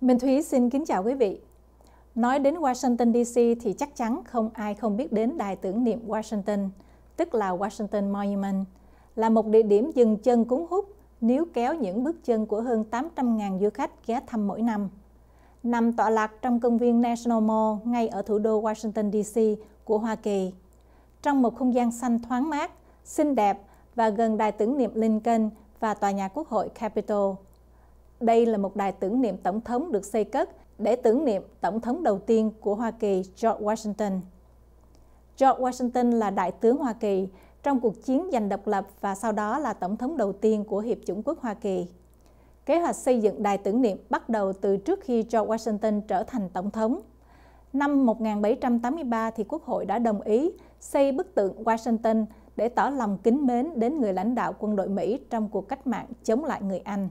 Minh Thúy xin kính chào quý vị. Nói đến Washington DC thì chắc chắn không ai không biết đến đài tưởng niệm Washington, tức là Washington Monument, là một địa điểm dừng chân cuốn hút nếu kéo những bước chân của hơn 800.000 du khách ghé thăm mỗi năm. Nằm tọa lạc trong công viên National Mall ngay ở thủ đô Washington DC của Hoa Kỳ. Trong một không gian xanh thoáng mát, xinh đẹp và gần đài tưởng niệm Lincoln và tòa nhà Quốc hội Capitol – đây là một đài tưởng niệm tổng thống được xây cất để tưởng niệm tổng thống đầu tiên của Hoa Kỳ George Washington. George Washington là đại tướng Hoa Kỳ trong cuộc chiến giành độc lập và sau đó là tổng thống đầu tiên của Hiệp chủng quốc Hoa Kỳ. Kế hoạch xây dựng đài tưởng niệm bắt đầu từ trước khi George Washington trở thành tổng thống. Năm 1783 thì Quốc hội đã đồng ý xây bức tượng Washington để tỏ lòng kính mến đến người lãnh đạo quân đội Mỹ trong cuộc cách mạng chống lại người Anh.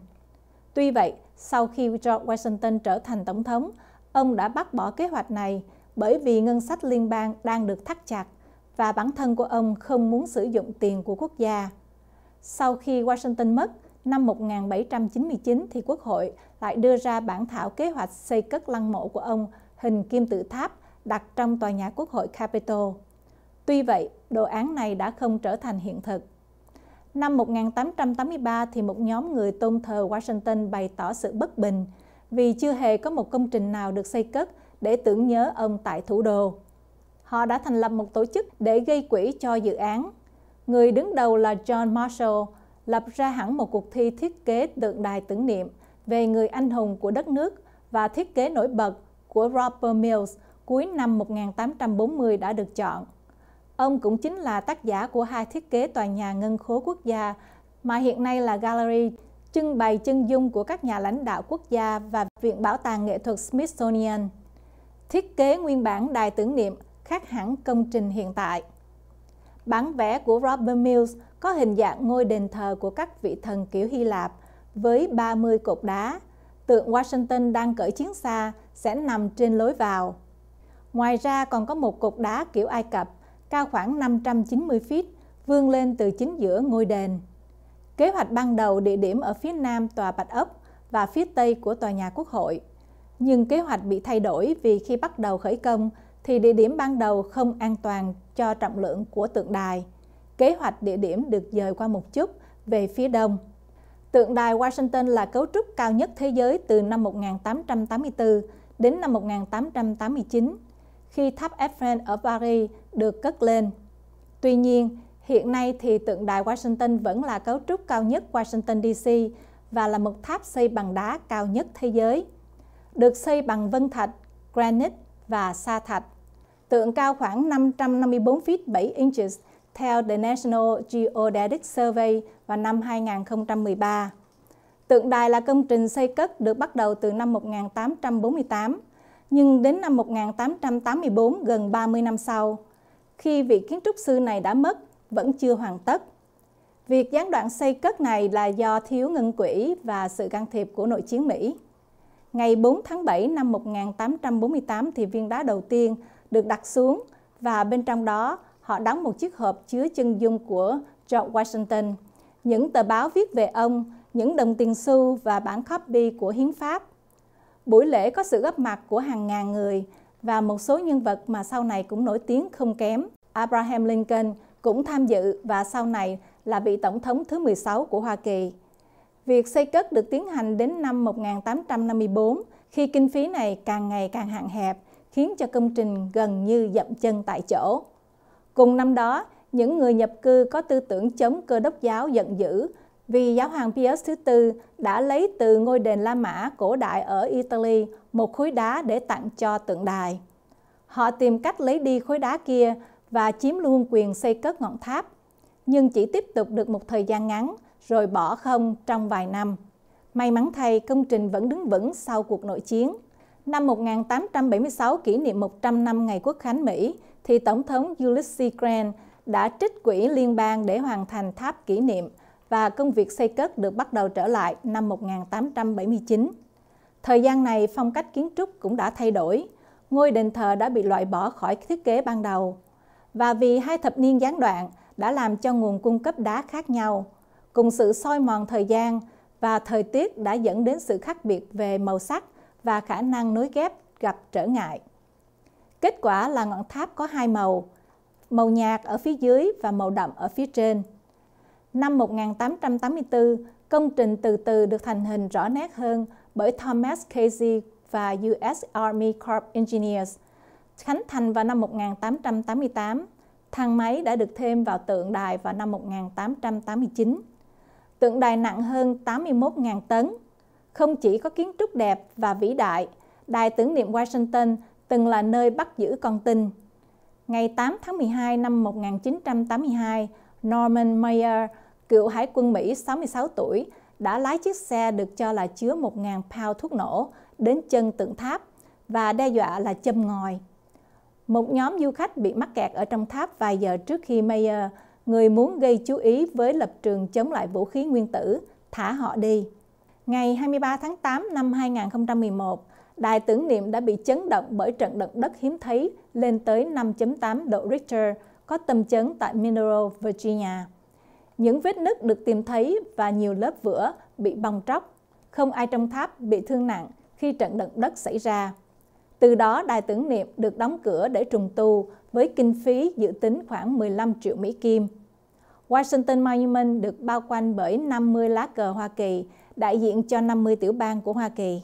Tuy vậy, sau khi George Washington trở thành tổng thống, ông đã bác bỏ kế hoạch này bởi vì ngân sách liên bang đang được thắt chặt và bản thân của ông không muốn sử dụng tiền của quốc gia. Sau khi Washington mất, năm 1799 thì Quốc hội lại đưa ra bản thảo kế hoạch xây cất lăng mộ của ông hình kim tự tháp đặt trong tòa nhà Quốc hội Capitol. Tuy vậy, đồ án này đã không trở thành hiện thực. Năm 1883 thì một nhóm người tôn thờ Washington bày tỏ sự bất bình vì chưa hề có một công trình nào được xây cất để tưởng nhớ ông tại thủ đô. Họ đã thành lập một tổ chức để gây quỹ cho dự án. Người đứng đầu là John Marshall lập ra hẳn một cuộc thi thiết kế tượng đài tưởng niệm về người anh hùng của đất nước và thiết kế nổi bật của Robert Mills cuối năm 1840 đã được chọn. Ông cũng chính là tác giả của hai thiết kế tòa nhà ngân khố quốc gia mà hiện nay là gallery trưng bày chân dung của các nhà lãnh đạo quốc gia và Viện Bảo tàng Nghệ thuật Smithsonian. Thiết kế nguyên bản đài tưởng niệm khác hẳn công trình hiện tại. Bản vẽ của Robert Mills có hình dạng ngôi đền thờ của các vị thần kiểu Hy Lạp với 30 cột đá. Tượng Washington đang cởi chiến xa sẽ nằm trên lối vào. Ngoài ra còn có một cột đá kiểu Ai Cập cao khoảng 590 feet, vươn lên từ chính giữa ngôi đền. Kế hoạch ban đầu địa điểm ở phía nam tòa Bạch ấp và phía tây của tòa nhà Quốc hội. Nhưng kế hoạch bị thay đổi vì khi bắt đầu khởi công thì địa điểm ban đầu không an toàn cho trọng lượng của tượng đài. Kế hoạch địa điểm được dời qua một chút về phía đông. Tượng đài Washington là cấu trúc cao nhất thế giới từ năm 1884 đến năm 1889 khi tháp Eiffel ở Paris được cất lên. Tuy nhiên, hiện nay thì tượng đài Washington vẫn là cấu trúc cao nhất Washington DC và là một tháp xây bằng đá cao nhất thế giới. Được xây bằng vân thạch, granite và sa thạch. Tượng cao khoảng 554 feet 7 inches theo The National Geodetic Survey vào năm 2013. Tượng đài là công trình xây cất được bắt đầu từ năm 1848 nhưng đến năm 1884, gần 30 năm sau, khi vị kiến trúc sư này đã mất, vẫn chưa hoàn tất. Việc gián đoạn xây cất này là do thiếu ngân quỹ và sự can thiệp của nội chiến Mỹ. Ngày 4 tháng 7 năm 1848 thì viên đá đầu tiên được đặt xuống và bên trong đó họ đóng một chiếc hộp chứa chân dung của George Washington, những tờ báo viết về ông, những đồng tiền xu và bản copy của hiến pháp. Buổi lễ có sự góp mặt của hàng ngàn người và một số nhân vật mà sau này cũng nổi tiếng không kém. Abraham Lincoln cũng tham dự và sau này là vị tổng thống thứ 16 của Hoa Kỳ. Việc xây cất được tiến hành đến năm 1854 khi kinh phí này càng ngày càng hạn hẹp khiến cho công trình gần như dậm chân tại chỗ. Cùng năm đó, những người nhập cư có tư tưởng chống cơ đốc giáo giận dữ vì giáo hoàng Pius thứ tư đã lấy từ ngôi đền La Mã cổ đại ở Italy một khối đá để tặng cho tượng đài. Họ tìm cách lấy đi khối đá kia và chiếm luôn quyền xây cất ngọn tháp, nhưng chỉ tiếp tục được một thời gian ngắn rồi bỏ không trong vài năm. May mắn thay, công trình vẫn đứng vững sau cuộc nội chiến. Năm 1876 kỷ niệm 100 năm Ngày Quốc khánh Mỹ, thì Tổng thống Ulysses Grant đã trích quỹ liên bang để hoàn thành tháp kỷ niệm – và công việc xây cất được bắt đầu trở lại năm 1879. Thời gian này phong cách kiến trúc cũng đã thay đổi, ngôi đền thờ đã bị loại bỏ khỏi thiết kế ban đầu. Và vì hai thập niên gián đoạn đã làm cho nguồn cung cấp đá khác nhau, cùng sự soi mòn thời gian và thời tiết đã dẫn đến sự khác biệt về màu sắc và khả năng nối ghép gặp trở ngại. Kết quả là ngọn tháp có hai màu, màu nhạt ở phía dưới và màu đậm ở phía trên. Năm 1884, công trình từ từ được thành hình rõ nét hơn bởi Thomas Casey và US Army Corps Engineers. Khánh thành vào năm 1888, thang máy đã được thêm vào tượng đài vào năm 1889. Tượng đài nặng hơn 81.000 tấn. Không chỉ có kiến trúc đẹp và vĩ đại, đài tưởng niệm Washington từng là nơi bắt giữ con tin. Ngày 8 tháng 12 năm 1982, Norman Mayer cựu hải quân Mỹ 66 tuổi, đã lái chiếc xe được cho là chứa 1.000 pound thuốc nổ đến chân tượng tháp và đe dọa là châm ngòi. Một nhóm du khách bị mắc kẹt ở trong tháp vài giờ trước khi Mayer, người muốn gây chú ý với lập trường chống lại vũ khí nguyên tử, thả họ đi. Ngày 23 tháng 8 năm 2011, đài tưởng niệm đã bị chấn động bởi trận động đất hiếm thấy lên tới 5.8 độ Richter có tâm chấn tại Mineral, Virginia. Những vết nứt được tìm thấy và nhiều lớp vữa bị bong tróc. Không ai trong tháp bị thương nặng khi trận động đất xảy ra. Từ đó, đài tưởng niệm được đóng cửa để trùng tu với kinh phí dự tính khoảng 15 triệu Mỹ Kim. Washington Monument được bao quanh bởi 50 lá cờ Hoa Kỳ, đại diện cho 50 tiểu bang của Hoa Kỳ.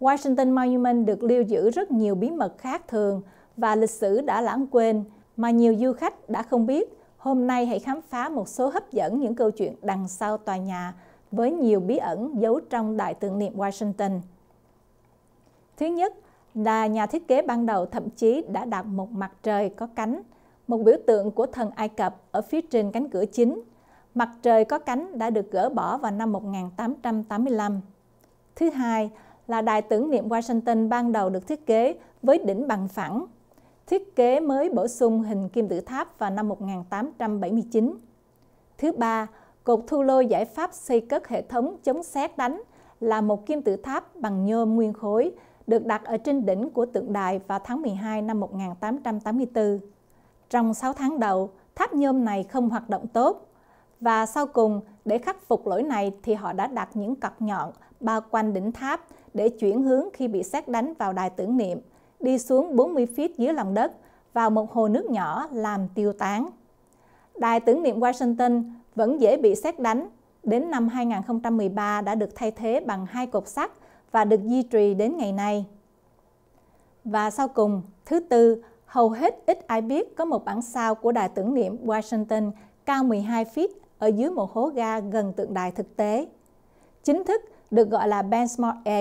Washington Monument được lưu giữ rất nhiều bí mật khác thường và lịch sử đã lãng quên mà nhiều du khách đã không biết Hôm nay hãy khám phá một số hấp dẫn những câu chuyện đằng sau tòa nhà với nhiều bí ẩn giấu trong đại tưởng niệm Washington. Thứ nhất là nhà thiết kế ban đầu thậm chí đã đặt một mặt trời có cánh, một biểu tượng của thần Ai Cập ở phía trên cánh cửa chính. Mặt trời có cánh đã được gỡ bỏ vào năm 1885. Thứ hai là đài tưởng niệm Washington ban đầu được thiết kế với đỉnh bằng phẳng, thiết kế mới bổ sung hình kim tự tháp vào năm 1879. Thứ ba, cột thu lôi giải pháp xây cất hệ thống chống xét đánh là một kim tự tháp bằng nhôm nguyên khối được đặt ở trên đỉnh của tượng đài vào tháng 12 năm 1884. Trong 6 tháng đầu, tháp nhôm này không hoạt động tốt và sau cùng để khắc phục lỗi này thì họ đã đặt những cọc nhọn bao quanh đỉnh tháp để chuyển hướng khi bị xét đánh vào đài tưởng niệm – đi xuống 40 feet dưới lòng đất vào một hồ nước nhỏ làm tiêu tán. Đài tưởng niệm Washington vẫn dễ bị xét đánh, đến năm 2013 đã được thay thế bằng hai cột sắt và được duy trì đến ngày nay. Và sau cùng, thứ tư, hầu hết ít ai biết có một bản sao của đài tưởng niệm Washington cao 12 feet ở dưới một hố ga gần tượng đài thực tế. Chính thức được gọi là Benchmark A.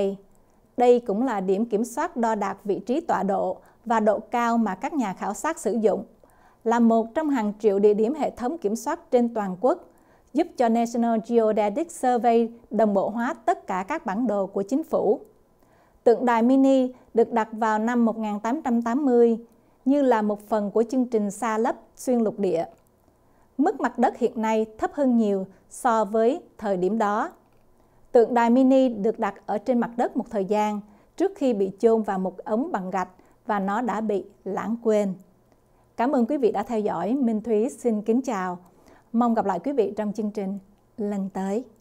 Đây cũng là điểm kiểm soát đo đạt vị trí tọa độ và độ cao mà các nhà khảo sát sử dụng, là một trong hàng triệu địa điểm hệ thống kiểm soát trên toàn quốc, giúp cho National Geodetic Survey đồng bộ hóa tất cả các bản đồ của chính phủ. Tượng đài mini được đặt vào năm 1880 như là một phần của chương trình xa lấp xuyên lục địa. Mức mặt đất hiện nay thấp hơn nhiều so với thời điểm đó. Tượng đài mini được đặt ở trên mặt đất một thời gian trước khi bị chôn vào một ống bằng gạch và nó đã bị lãng quên. Cảm ơn quý vị đã theo dõi. Minh Thúy xin kính chào. Mong gặp lại quý vị trong chương trình lần tới.